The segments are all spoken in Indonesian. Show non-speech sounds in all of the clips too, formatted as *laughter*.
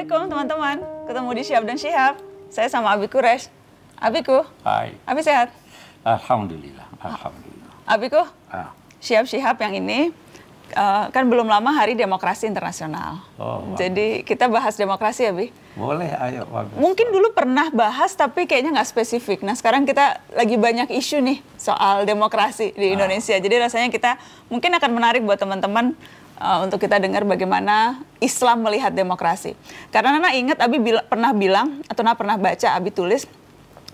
Assalamualaikum teman-teman. Ketemu di Syihab dan Syihab. Saya sama Abi Kuresh. Abiku. Hai. Abi sehat? Alhamdulillah. Alhamdulillah. Abiku. Ah. Syihab Syihab yang ini uh, kan belum lama Hari Demokrasi Internasional. Oh, Jadi kita bahas demokrasi ya, Bi? Boleh, ayo. Bagus. Mungkin dulu pernah bahas tapi kayaknya nggak spesifik. Nah sekarang kita lagi banyak isu nih soal demokrasi di ah. Indonesia. Ah. Jadi rasanya kita mungkin akan menarik buat teman-teman Eh, untuk kita dengar bagaimana Islam melihat demokrasi. Karena Nana ingat Abi bil pernah bilang atau Nana pernah baca Abi tulis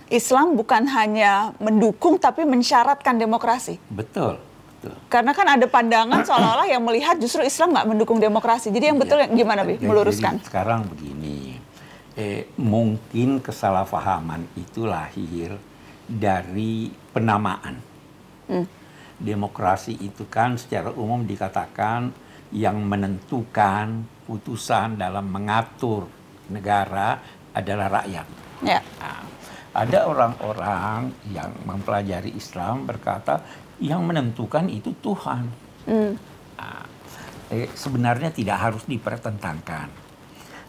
Islam bukan hanya mendukung tapi mensyaratkan demokrasi. Betul. Karena kan ada pandangan seolah-olah yang melihat justru Islam nggak mendukung demokrasi. Jadi yang betul ya, gimana Bi? Meluruskan. Jadi sekarang begini, eh, mungkin kesalahpahaman itu lahir dari penamaan. Hmm. Demokrasi itu kan secara umum dikatakan yang menentukan putusan dalam mengatur negara adalah rakyat. Ya. Nah, ada orang-orang yang mempelajari Islam berkata yang menentukan itu Tuhan. Mm. Nah, eh, sebenarnya tidak harus dipertentangkan.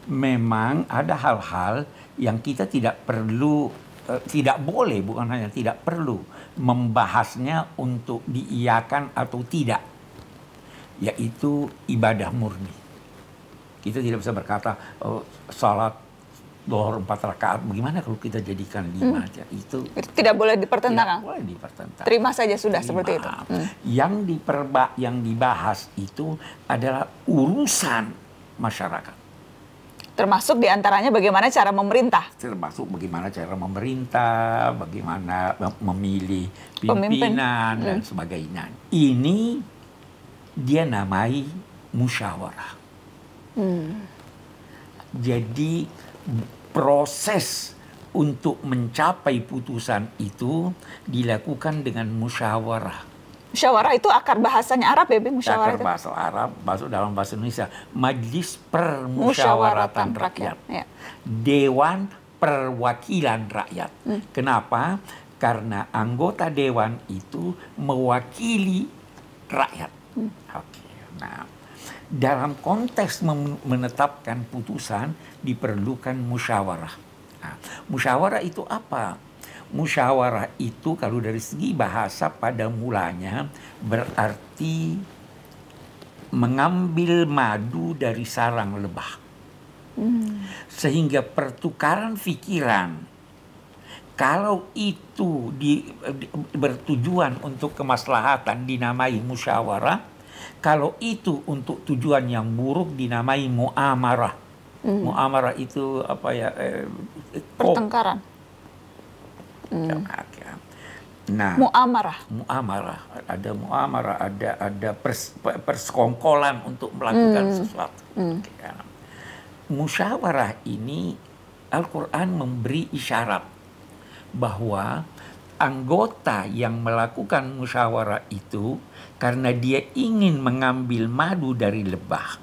Memang ada hal-hal yang kita tidak perlu eh, tidak boleh bukan hanya tidak perlu membahasnya untuk diiakan atau tidak yaitu ibadah murni. Kita tidak bisa berkata oh, salat dohor empat rakaat, bagaimana kalau kita jadikan lima hmm. aja? Itu, tidak boleh dipertentangkan. Tidak boleh dipertentangkan. Terima saja sudah Terima. seperti itu. Hmm. Yang diperba yang dibahas itu adalah urusan masyarakat. Termasuk diantaranya bagaimana cara memerintah. Termasuk bagaimana cara memerintah, bagaimana memilih pimpinan Pemimpin. dan hmm. sebagainya. Ini dia namai musyawarah. Hmm. Jadi proses untuk mencapai putusan itu dilakukan dengan musyawarah. Musyawarah itu akar bahasanya Arab ya, Musyawarah akar bahasa Arab, masuk dalam bahasa Indonesia. Majlis Permusyawaratan Rakyat. rakyat. Ya. Dewan Perwakilan Rakyat. Hmm. Kenapa? Karena anggota dewan itu mewakili rakyat. Oke. Okay. Nah, dalam konteks menetapkan putusan diperlukan musyawarah. Nah, musyawarah itu apa? Musyawarah itu kalau dari segi bahasa pada mulanya berarti mengambil madu dari sarang lebah. Hmm. Sehingga pertukaran pikiran kalau itu di, di, bertujuan untuk kemaslahatan dinamai musyawarah, kalau itu untuk tujuan yang buruk dinamai muamarah. Mm. Muamarah itu apa ya? Eh, Pertengkaran. Hmm. Ya, ah, ya. Nah, muamarah. Muamarah, ada muamarah, ada ada pers, persekongkolan untuk melakukan mm. sesuatu. Mm. Musyawarah ini Al-Qur'an memberi isyarat bahwa anggota yang melakukan musyawarah itu karena dia ingin mengambil madu dari lebah,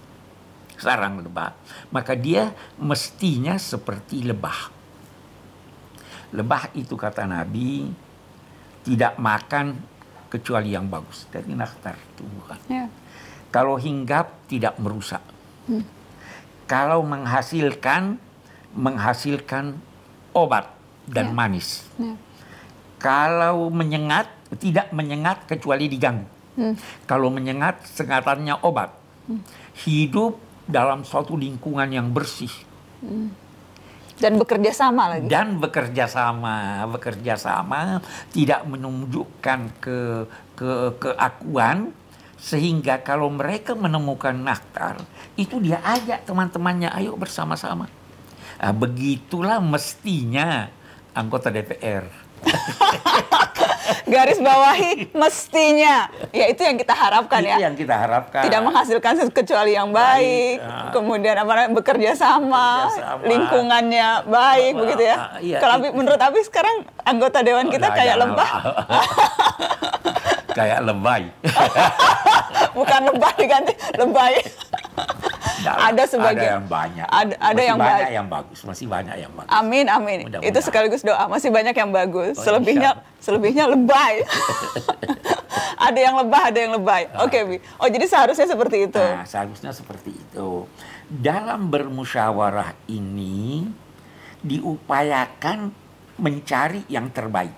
sarang lebah, maka dia mestinya seperti lebah. Lebah itu kata Nabi tidak makan kecuali yang bagus dari naktar tumbuhan. Ya. Kalau hinggap tidak merusak. Hmm. Kalau menghasilkan menghasilkan obat dan yeah. manis. Yeah. Kalau menyengat, tidak menyengat kecuali diganggu. Mm. Kalau menyengat, sengatannya obat. Mm. Hidup dalam suatu lingkungan yang bersih. Mm. Dan bekerja sama lagi. Dan bekerja sama, bekerja sama, tidak menunjukkan ke ke keakuan sehingga kalau mereka menemukan naktar itu dia ajak teman-temannya ayo bersama-sama. Nah, begitulah mestinya anggota DPR. *laughs* Garis bawahi mestinya. Ya itu yang kita harapkan itu ya. yang kita harapkan. Tidak menghasilkan kecuali yang baik. baik. Ah. Kemudian apa bekerja sama, bekerja sama. lingkungannya baik Bapak, begitu ya. Iya, Kalau itu. menurut Abi sekarang anggota dewan oh, kita nah, kayak lembah. *laughs* kayak lebay. *laughs* Bukan lembah diganti lebay ada, ada sebagian ada yang banyak ada, ada masih yang banyak yang bagus masih banyak yang bagus amin amin Mudah itu sekaligus doa masih banyak yang bagus oh, selebihnya insya. selebihnya lebay *laughs* ada yang lebah ada yang lebay oke okay, Bi. oh jadi seharusnya seperti itu nah, seharusnya seperti itu dalam bermusyawarah ini diupayakan mencari yang terbaik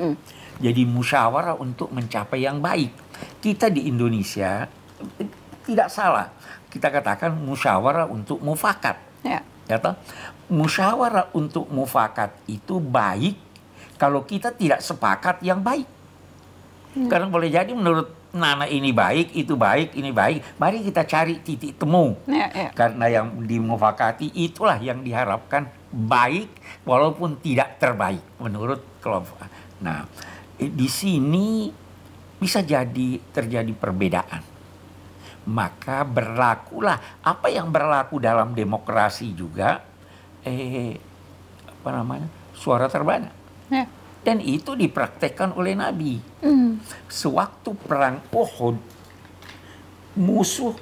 hmm. jadi musyawarah untuk mencapai yang baik kita di Indonesia eh, tidak salah kita katakan musyawarah untuk mufakat. Ya. ya Musyawarah untuk mufakat itu baik kalau kita tidak sepakat yang baik. Hmm. Karena boleh jadi menurut Nana ini baik, itu baik, ini baik. Mari kita cari titik temu. Ya, ya. Karena yang dimufakati itulah yang diharapkan baik walaupun tidak terbaik menurut kelompok. Nah, di sini bisa jadi terjadi perbedaan maka berlakulah apa yang berlaku dalam demokrasi juga eh apa namanya suara terbanyak ya. dan itu dipraktekkan oleh Nabi mm. sewaktu perang Uhud musuh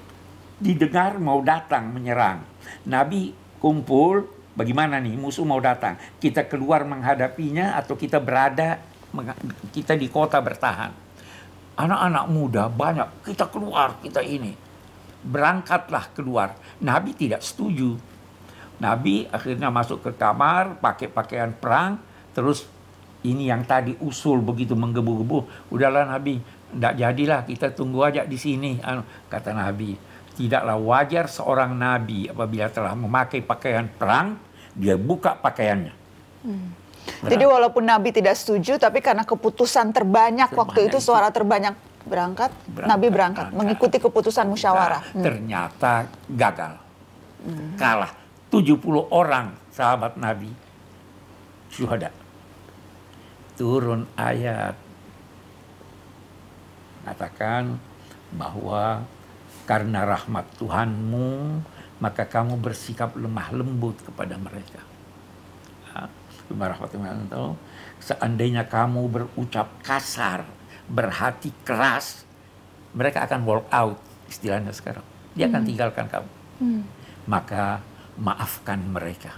didengar mau datang menyerang Nabi kumpul bagaimana nih musuh mau datang kita keluar menghadapinya atau kita berada kita di kota bertahan anak-anak muda banyak, kita keluar, kita ini. Berangkatlah keluar. Nabi tidak setuju. Nabi akhirnya masuk ke kamar, pakai pakaian perang, terus ini yang tadi usul begitu menggebu-gebu, udahlah Nabi, tidak jadilah kita tunggu aja di sini, anu, kata Nabi. Tidaklah wajar seorang Nabi apabila telah memakai pakaian perang, dia buka pakaiannya. Hmm. Jadi walaupun Nabi tidak setuju, tapi karena keputusan terbanyak, terbanyak waktu itu suara terbanyak berangkat, berangkat Nabi berangkat, berangkat mengikuti keputusan musyawarah. Hmm. Ternyata gagal, hmm. kalah. 70 orang sahabat Nabi syuhada. Turun ayat katakan bahwa karena rahmat Tuhanmu maka kamu bersikap lemah lembut kepada mereka. Seandainya kamu berucap kasar, berhati keras, mereka akan walk out istilahnya sekarang. Dia akan hmm. tinggalkan kamu. Hmm. Maka maafkan mereka.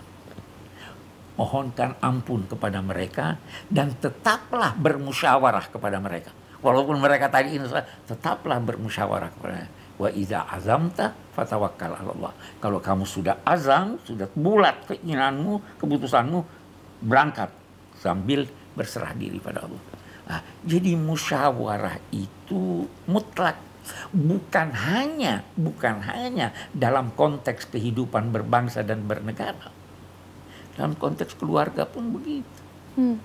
Mohonkan ampun kepada mereka dan tetaplah bermusyawarah kepada mereka. Walaupun mereka tadi ini tetaplah bermusyawarah kepada mereka. Wa iza azamta fatawakkal Allah. Kalau kamu sudah azam, sudah bulat keinginanmu, keputusanmu, berangkat sambil berserah diri pada Allah. Nah, jadi musyawarah itu mutlak bukan hanya bukan hanya dalam konteks kehidupan berbangsa dan bernegara. Dalam konteks keluarga pun begitu. Hmm.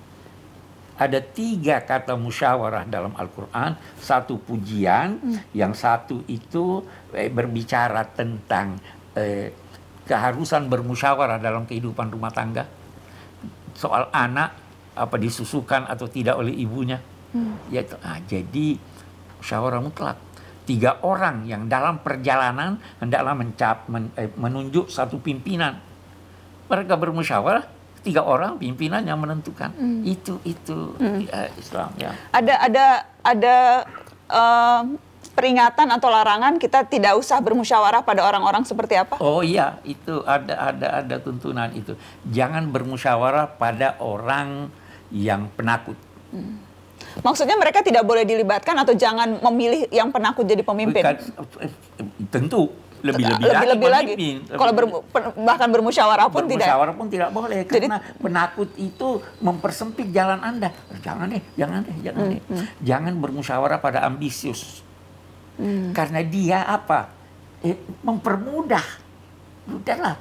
Ada tiga kata musyawarah dalam Al-Quran. Satu pujian, hmm. yang satu itu eh, berbicara tentang eh, keharusan bermusyawarah dalam kehidupan rumah tangga soal anak apa disusukan atau tidak oleh ibunya. Hmm. Ya nah, jadi musyawarah mutlak. Tiga orang yang dalam perjalanan hendaklah mencap men, eh, menunjuk satu pimpinan. Mereka bermusyawarah tiga orang pimpinan yang menentukan hmm. itu itu hmm. Ya, Islam ya. Ada ada ada uh, peringatan atau larangan kita tidak usah bermusyawarah pada orang-orang seperti apa? Oh iya, itu ada ada ada tuntunan itu. Jangan bermusyawarah pada orang yang penakut. Hmm. Maksudnya mereka tidak boleh dilibatkan atau jangan memilih yang penakut jadi pemimpin? Tentu lebih-lebih lagi, lebih lagi. Kalau ber, bahkan bermusyawarah pun tidak. Bermusyawarah pun tidak boleh Jadi, penakut itu mempersempit jalan Anda. Jangan deh, jangan deh, jangan hmm, deh. Hmm. Jangan bermusyawarah pada ambisius. Hmm. Karena dia apa? Eh, mempermudah. Udahlah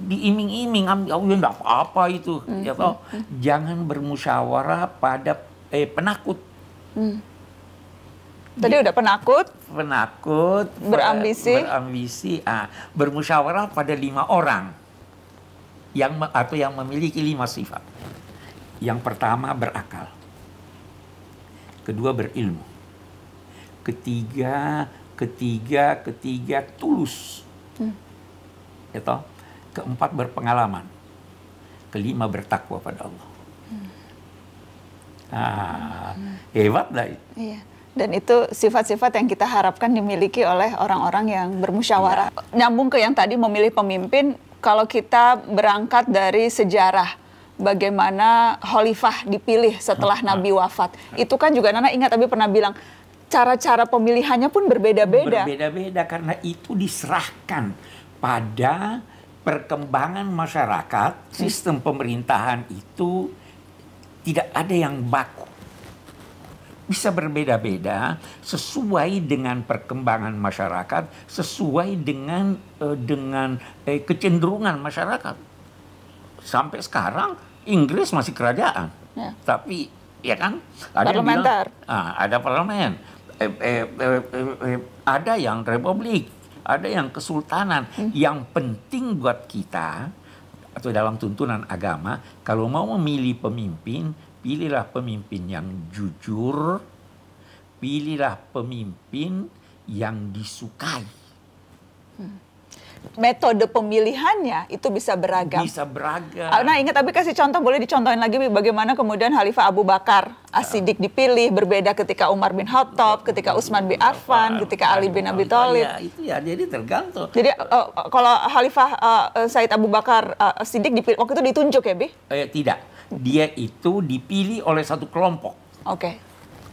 diiming-iming oh ya enggak apa-apa itu hmm. ya hmm. jangan bermusyawarah pada eh penakut hmm. tadi ya. udah penakut penakut berambisi berambisi ah bermusyawarah pada lima orang yang atau yang memiliki lima sifat yang pertama berakal kedua berilmu ketiga ketiga ketiga tulus hmm. ya toh keempat berpengalaman kelima bertakwa pada Allah hmm. ah hmm. hebat lah itu iya. dan itu sifat-sifat yang kita harapkan dimiliki oleh orang-orang yang bermusyawarah ya. nyambung ke yang tadi memilih pemimpin kalau kita berangkat dari sejarah bagaimana Khalifah dipilih setelah Nabi wafat. Itu kan juga Nana ingat tapi pernah bilang, cara-cara pemilihannya pun berbeda-beda. Berbeda-beda karena itu diserahkan pada perkembangan masyarakat, sistem pemerintahan itu tidak ada yang baku. Bisa berbeda-beda sesuai dengan perkembangan masyarakat, sesuai dengan eh, dengan eh, kecenderungan masyarakat. Sampai sekarang Inggris masih kerajaan, ya. tapi ya kan ada parlementer. Bilang, ah, ada parlemen Eh, eh, eh, eh, eh, ada yang republik, ada yang kesultanan. Hmm. Yang penting buat kita atau dalam tuntunan agama, kalau mau memilih pemimpin, pilihlah pemimpin yang jujur, pilihlah pemimpin yang disukai. Hmm metode pemilihannya itu bisa beragam. Bisa beragam. Nah ingat tapi kasih contoh boleh dicontohin lagi bagaimana kemudian Khalifah Abu Bakar Asidik ya. dipilih berbeda ketika Umar bin Khattab, ketika Utsman bin Affan, ketika Ali bin Abi Thalib. Ya, itu ya jadi tergantung. Jadi uh, kalau Khalifah uh, Said Abu Bakar uh, Asidik dipilih waktu itu ditunjuk ya bi? Eh, tidak, dia itu dipilih oleh satu kelompok. Oke. Okay.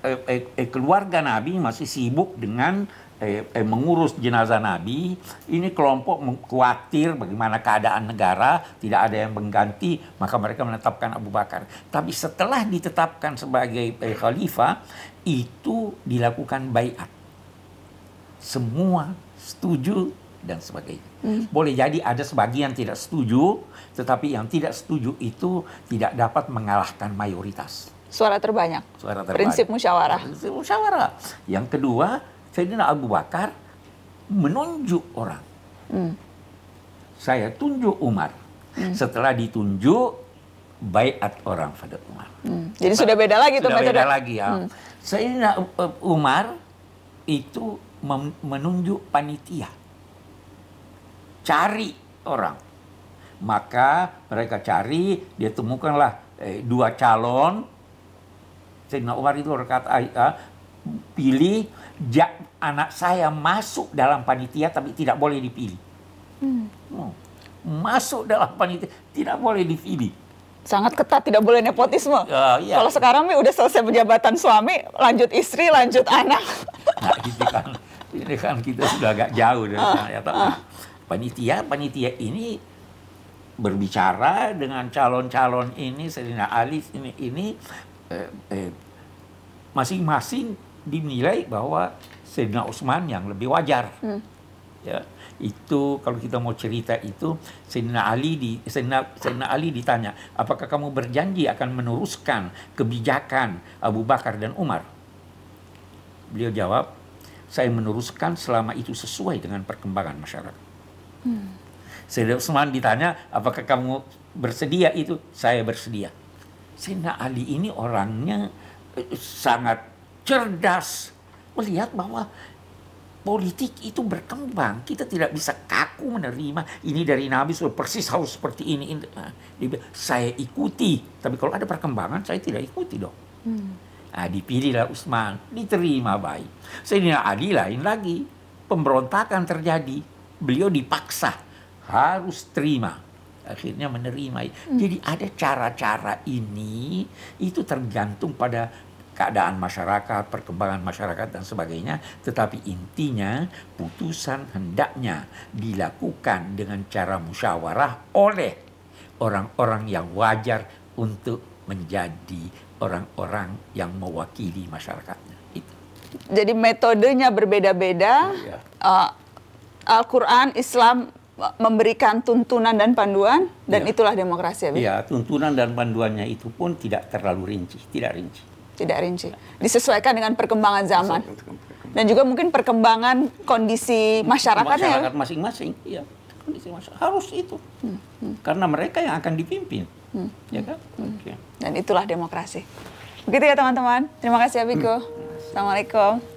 Eh, eh, keluarga Nabi masih sibuk dengan eh, eh, mengurus jenazah Nabi, ini kelompok khawatir bagaimana keadaan negara, tidak ada yang mengganti, maka mereka menetapkan Abu Bakar. Tapi setelah ditetapkan sebagai eh, khalifah, itu dilakukan bayat. Semua setuju dan sebagainya. Hmm. Boleh jadi ada sebagian tidak setuju, tetapi yang tidak setuju itu tidak dapat mengalahkan mayoritas. Suara terbanyak. Suara terbanyak. Prinsip musyawarah. Prinsip musyawarah. Yang kedua, Sayyidina Abu Bakar menunjuk orang. Hmm. Saya tunjuk Umar. Hmm. Setelah ditunjuk, bayat orang pada Umar. Hmm. Jadi sudah beda lagi tuh Sudah beda lagi ya. Hmm. Sayyidina eh, Umar itu menunjuk panitia. Cari orang. Maka mereka cari, dia temukanlah eh, dua calon. Sayyidina Umar itu berkata, pilih ja, anak saya masuk dalam panitia tapi tidak boleh dipilih. Hmm. Oh, masuk dalam panitia tidak boleh dipilih. Sangat ketat tidak boleh nepotisme. Uh, iya. Kalau sekarang mi udah selesai jabatan suami, lanjut istri, lanjut anak. Nah, ini kan ini kan kita sudah agak jauh dari sana ya. Uh. Panitia, panitia ini berbicara dengan calon-calon ini, Serina Alis ini ini eh, eh, masing-masing dinilai bahwa Sayyidina Utsman yang lebih wajar. Hmm. Ya, itu kalau kita mau cerita itu Sayyidina Ali di Sayyidina, Sayyidina Ali ditanya, "Apakah kamu berjanji akan meneruskan kebijakan Abu Bakar dan Umar?" Beliau jawab, "Saya meneruskan selama itu sesuai dengan perkembangan masyarakat." Hmm. Sayyidina Utsman ditanya, "Apakah kamu bersedia itu?" "Saya bersedia." Sayyidina Ali ini orangnya eh, sangat cerdas melihat bahwa politik itu berkembang. Kita tidak bisa kaku menerima ini dari Nabi sudah persis harus seperti ini. Eh, saya ikuti, tapi kalau ada perkembangan saya tidak ikuti dong. Hmm. Nah, dipilihlah Utsman, diterima baik. sehingga Ali lain lagi, pemberontakan terjadi, beliau dipaksa harus terima. Akhirnya menerima. Hmm. Jadi ada cara-cara ini itu tergantung pada keadaan masyarakat, perkembangan masyarakat dan sebagainya, tetapi intinya putusan hendaknya dilakukan dengan cara musyawarah oleh orang-orang yang wajar untuk menjadi orang-orang yang mewakili masyarakatnya. Itu. Jadi metodenya berbeda-beda. Ya. Uh, Al-Quran, Islam eh, memberikan tuntunan dan panduan, dan ya. itulah demokrasi. Ya, iya, tuntunan dan panduannya itu pun tidak terlalu rinci, tidak rinci tidak rinci. Disesuaikan dengan perkembangan zaman. Dan juga mungkin perkembangan kondisi masyarakatnya. Masyarakat masing-masing, iya. Kondisi masyarakat. Harus itu. Hmm. Hmm. Karena mereka yang akan dipimpin. Hmm. Ya kan? Hmm. Okay. Dan itulah demokrasi. Begitu ya teman-teman. Terima kasih Abiko. Hmm. Assalamualaikum.